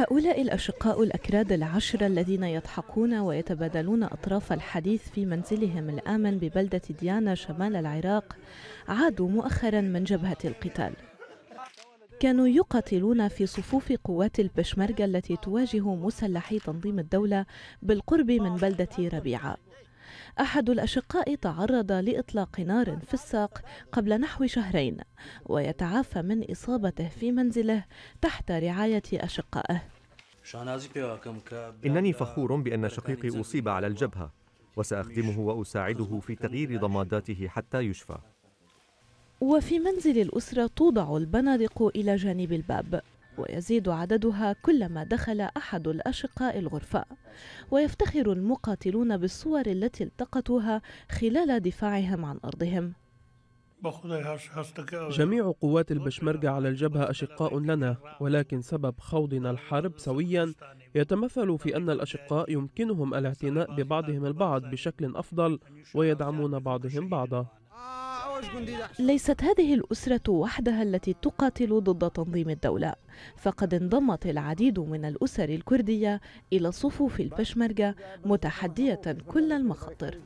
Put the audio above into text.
هؤلاء الأشقاء الأكراد العشرة الذين يضحكون ويتبادلون أطراف الحديث في منزلهم الآمن ببلدة ديانا شمال العراق عادوا مؤخرا من جبهة القتال كانوا يقاتلون في صفوف قوات البشمركة التي تواجه مسلحي تنظيم الدولة بالقرب من بلدة ربيعة أحد الأشقاء تعرض لإطلاق نار في الساق قبل نحو شهرين ويتعافى من إصابته في منزله تحت رعاية أشقائه إنني فخور بأن شقيقي أصيب على الجبهة وسأخدمه وأساعده في تغيير ضماداته حتى يشفى وفي منزل الأسرة توضع البنادق إلى جانب الباب ويزيد عددها كلما دخل أحد الأشقاء الغرفة ويفتخر المقاتلون بالصور التي التقطوها خلال دفاعهم عن أرضهم جميع قوات البشمركة على الجبهة أشقاء لنا ولكن سبب خوضنا الحرب سويا يتمثل في أن الأشقاء يمكنهم الاعتناء ببعضهم البعض بشكل أفضل ويدعمون بعضهم بعضا ليست هذه الأسرة وحدها التي تقاتل ضد تنظيم الدولة فقد انضمت العديد من الأسر الكردية إلى صفوف البشمركة متحدية كل المخاطر